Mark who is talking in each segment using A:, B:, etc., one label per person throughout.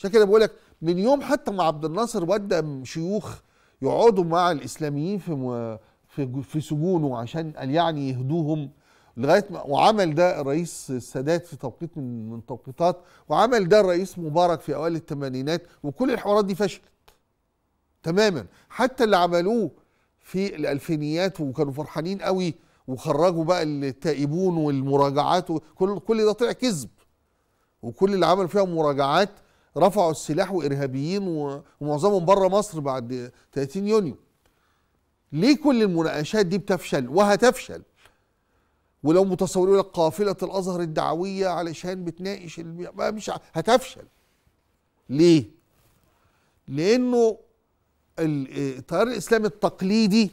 A: عشان كده بقول لك من يوم حتى ما عبد الناصر ودى شيوخ يقعدوا مع الاسلاميين في م... في في سجونه عشان قال يعني يهدوهم لغايه ما وعمل ده الرئيس السادات في توقيت من من توقيتات وعمل ده الرئيس مبارك في اوائل الثمانينات وكل الحوارات دي فشلت تماما حتى اللي عملوه في الالفينيات وكانوا فرحانين قوي وخرجوا بقى التائبون والمراجعات وكل كل ده طلع كذب وكل اللي عمل فيها مراجعات رفعوا السلاح وارهابيين ومعظمهم بره مصر بعد 30 يونيو ليه كل المناقشات دي بتفشل وهتفشل ولو متصورين لك قافله الازهر الدعويه علشان بتناقش مش هتفشل ليه لانه التيار الاسلامي التقليدي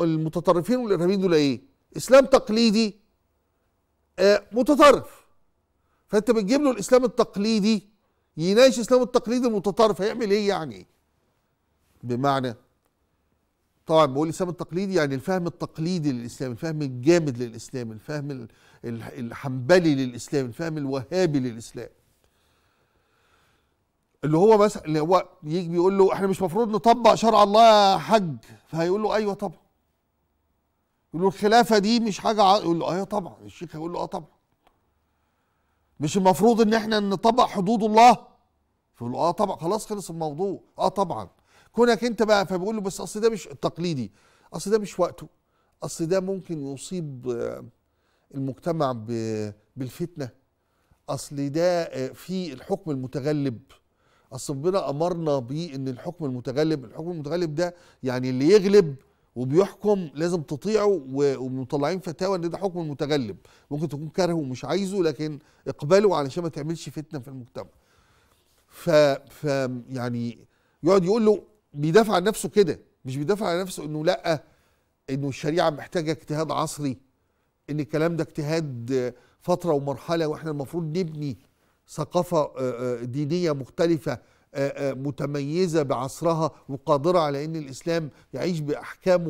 A: المتطرفين والارهابيين دول ايه اسلام تقليدي آه، متطرف فانت بتجيب له الاسلام التقليدي يناقش الاسلام التقليدي المتطرف هيعمل ايه يعني بمعنى طبعا بقول الاسلام التقليدي يعني الفهم التقليدي للاسلام الفهم الجامد للاسلام الفهم الحنبلي للاسلام الفهم الوهابي للاسلام اللي هو مثلا اللي هو يجي بيقول له احنا مش مفروض نطبق شرع الله يا حاج فهيقول له ايوه طبعا يقول له الخلافه دي مش حاجه يقول له ايوه طبعا الشيخ هيقول له اه طبعا مش المفروض ان احنا نطبق حدود الله فيقول اه طبعا خلاص خلص الموضوع اه طبعا كونك انت بقى فبيقول له بس اصل ده مش التقليدي اصل ده مش وقته اصل ده ممكن يصيب آه، المجتمع بالفتنه اصل ده آه، في الحكم المتغلب اصل ربنا امرنا بيه ان الحكم المتغلب الحكم المتغلب ده يعني اللي يغلب وبيحكم لازم تطيعه ومطلعين فتاوى ان ده حكم المتغلب ممكن تكون كارهه ومش عايزه لكن اقبله علشان ما تعملش فتنه في المجتمع ف, ف يعني يقعد يقول له بيدافع عن نفسه كده مش بيدافع عن نفسه انه لا انه الشريعه محتاجه اجتهاد عصري ان الكلام ده اجتهاد فتره ومرحله واحنا المفروض نبني ثقافه دينيه مختلفه آه، آه، متميزة بعصرها وقادرة على أن الإسلام يعيش بأحكامه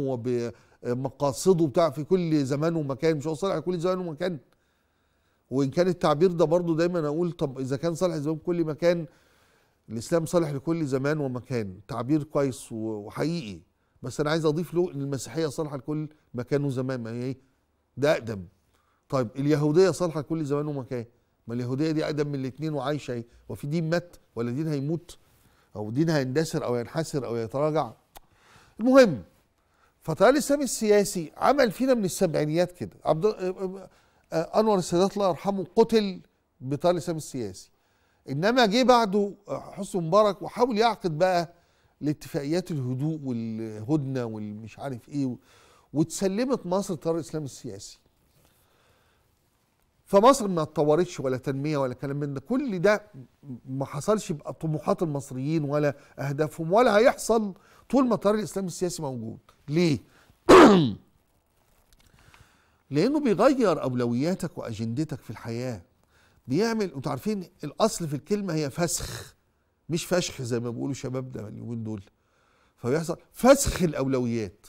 A: وبمقاصده بتاع في كل زمان ومكان مش هو صالح كل زمان ومكان وإن كان التعبير ده برضو دايما أقول طب إذا كان صالح زمان كل مكان الإسلام صالح لكل زمان ومكان تعبير كويس وحقيقي بس أنا عايز أضيف له أن المسيحية صالحة لكل مكان وزمان ما هي إيه؟ ده أقدم طيب اليهودية صالحة لكل زمان ومكان ما اليهوديه دي اقدم من الاثنين وعايشه ايه هو في دين مات ولا دين هيموت او دين هيندثر او ينحسر او يتراجع المهم فطيار الاسلام السياسي عمل فينا من السبعينيات كده عبد انور السادات الله يرحمه قتل بطيار الاسلام السياسي انما جه بعده حسن مبارك وحاول يعقد بقى لاتفاقيات الهدوء والهدنه والمش عارف ايه وتسلمت مصر طار الاسلام السياسي فمصر ما اتطورتش ولا تنميه ولا كلام من ده كل ده ما حصلش بطموحات المصريين ولا اهدافهم ولا هيحصل طول ما طار الاسلام السياسي موجود ليه لانه بيغير اولوياتك واجندتك في الحياه بيعمل انتوا عارفين الاصل في الكلمه هي فسخ مش فشخ زي ما بيقولوا شباب ده اليومين دول فبيحصل فسخ الاولويات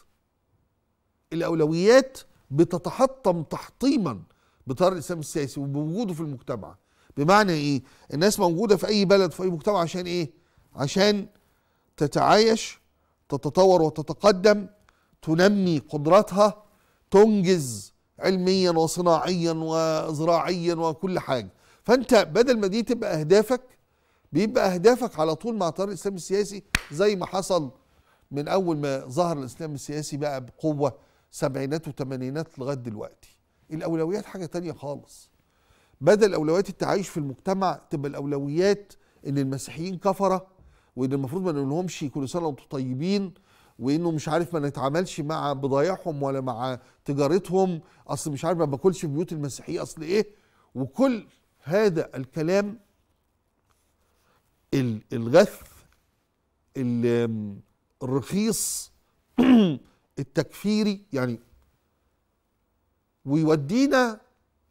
A: الاولويات بتتحطم تحطيما بطار الاسلام السياسي وبوجوده في المجتمع بمعنى ايه الناس موجوده في اي بلد في اي مجتمع عشان ايه عشان تتعايش تتطور وتتقدم تنمي قدراتها تنجز علميا وصناعيا وزراعيا وكل حاجه فانت بدل ما دي تبقى اهدافك بيبقى اهدافك على طول مع طار الاسلام السياسي زي ما حصل من اول ما ظهر الاسلام السياسي بقى بقوه سبعينات وثمانينات لغايه دلوقتي الاولويات حاجه تانية خالص بدل اولويات التعايش في المجتمع تبقى الاولويات ان المسيحيين كفره وان المفروض ما نقولهمش كل سنه وانتم طيبين وانه مش عارف ما نتعاملش مع بضايعهم ولا مع تجارتهم اصل مش عارف ما باكلش في بيوت المسيحيه اصل ايه وكل هذا الكلام الغث الرخيص التكفيري يعني ويودينا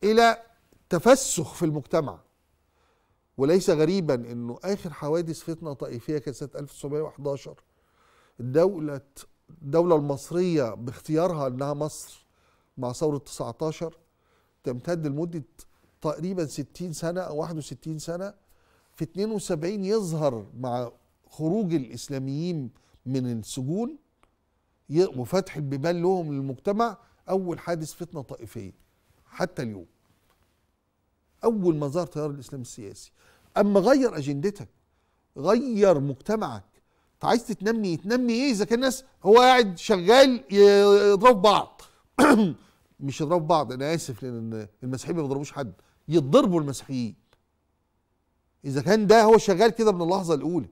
A: الى تفسخ في المجتمع وليس غريبا انه اخر حوادث فتنه طائفيه كانت سنه 1911 الدوله الدوله المصريه باختيارها انها مصر مع ثوره 19 تمتد لمده تقريبا 60 سنه او 61 سنه في 72 يظهر مع خروج الاسلاميين من السجون وفتح البيبان لهم للمجتمع اول حادث فتنه طائفيه حتى اليوم اول ما ظهر تيار الاسلام السياسي اما غير اجندتك غير مجتمعك انت عايز تتنمي تنمي ايه اذا كان الناس هو قاعد شغال يضرب بعض مش يضربوا بعض انا اسف لان المسيحيين ما بيضربوش حد يضربوا المسيحيين اذا كان ده هو شغال كده من اللحظه الاولى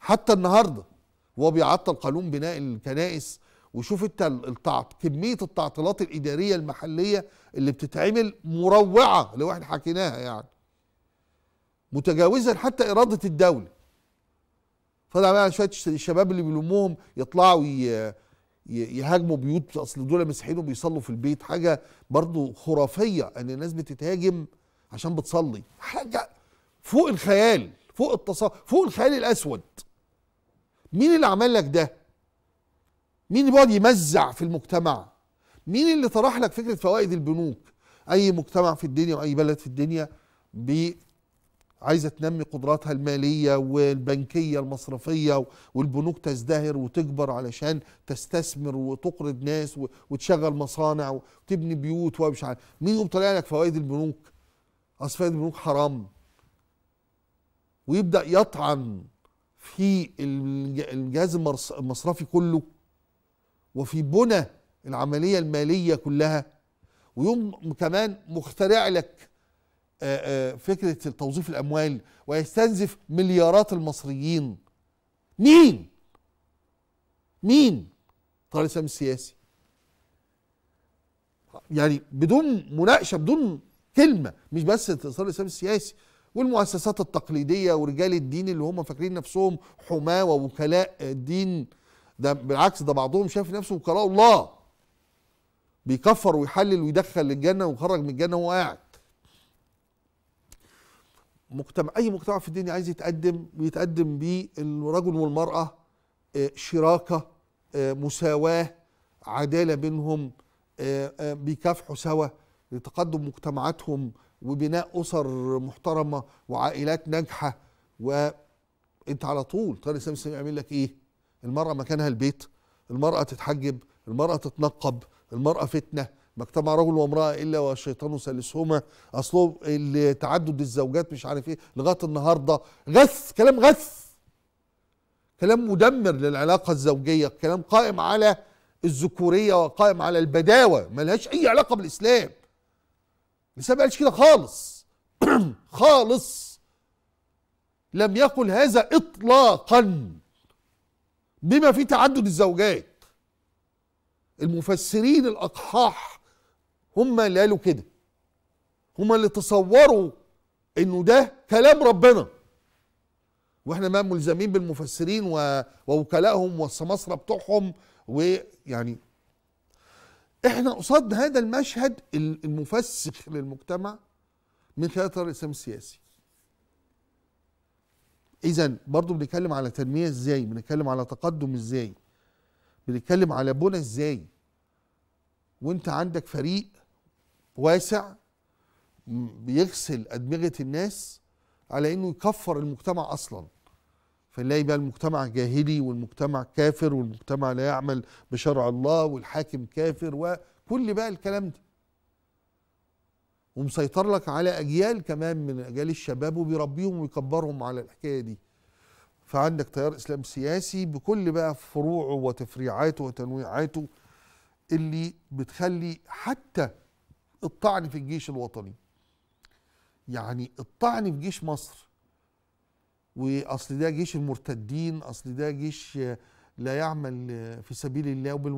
A: حتى النهارده وهو بيعطل قانون بناء الكنائس وشوف انت التعط كميه التعطيلات الاداريه المحليه اللي بتتعمل مروعه لو احنا حكيناها يعني متجاوزه حتى اراده الدوله فده بقى شويه الشباب اللي بيلموهم يطلعوا يهاجموا بيوت اصل دول مسيحيين وبيصلوا في البيت حاجه برضو خرافيه ان الناس بتتهاجم عشان بتصلي حاجه فوق الخيال فوق التصا فوق الخيال الاسود مين اللي عمل لك ده مين اللي بيقعد يمزع في المجتمع مين اللي طرح لك فكره فوائد البنوك اي مجتمع في الدنيا واي بلد في الدنيا بي عايزه تنمي قدراتها الماليه والبنكيه المصرفيه والبنوك تزدهر وتكبر علشان تستثمر وتقرض ناس وتشغل مصانع وتبني بيوت ومش عارف مين يقوم طالع لك فوائد البنوك اصل فوائد البنوك حرام ويبدا يطعن في الجهاز المصرفي كله وفي بنى العمليه الماليه كلها ويوم كمان مخترع لك آه، آه، فكره توظيف الاموال ويستنزف مليارات المصريين مين مين طارق السلام السياسي يعني بدون مناقشه بدون كلمه مش بس طارق السلام السياسي والمؤسسات التقليديه ورجال الدين اللي هم فاكرين نفسهم حماه ووكلاء الدين ده بالعكس ده بعضهم شاف نفسه وكراء الله بيكفر ويحلل ويدخل للجنه ويخرج من الجنه وهو قاعد مجتمع اي مجتمع في الدنيا عايز يتقدم بيتقدم بيه الرجل والمراه آه، شراكه آه، مساواه عداله بينهم آه، بيكافحوا سوا لتقدم مجتمعاتهم وبناء اسر محترمه وعائلات ناجحه وانت على طول طارق الاسلام يعمل لك ايه؟ المرأة مكانها البيت المرأة تتحجب المرأة تتنقب المرأة فتنة ما اجتمع رجل وامرأة إلا والشيطان سلسهما أصله تعدد الزوجات مش عارف إيه لغاية النهاردة غث كلام غث كلام مدمر للعلاقة الزوجية كلام قائم على الذكورية وقائم على البداوة ملهاش أي علاقة بالإسلام الإسلام قالش كده خالص خالص لم يقل هذا إطلاقا بما في تعدد الزوجات المفسرين الاقحاح هم اللي قالوا كده هم اللي تصوروا انه ده كلام ربنا واحنا ما ملزمين بالمفسرين و... ووكلائهم والسماسره بتوعهم ويعني احنا قصاد هذا المشهد المفسخ للمجتمع من خلال طريق الاسلام السياسي اذا برضو بنتكلم على تنميه ازاي بنتكلم على تقدم ازاي بنتكلم على بنى ازاي وانت عندك فريق واسع بيغسل ادمغه الناس على انه يكفر المجتمع اصلا فنلاقي بقى المجتمع جاهلي والمجتمع كافر والمجتمع لا يعمل بشرع الله والحاكم كافر وكل بقى الكلام ده ومسيطر لك على اجيال كمان من اجيال الشباب وبيربيهم ويكبرهم على الحكايه دي فعندك تيار اسلام سياسي بكل بقى فروعه وتفريعاته وتنويعاته اللي بتخلي حتى الطعن في الجيش الوطني يعني الطعن في جيش مصر واصل ده جيش المرتدين اصل ده جيش لا يعمل في سبيل الله وبال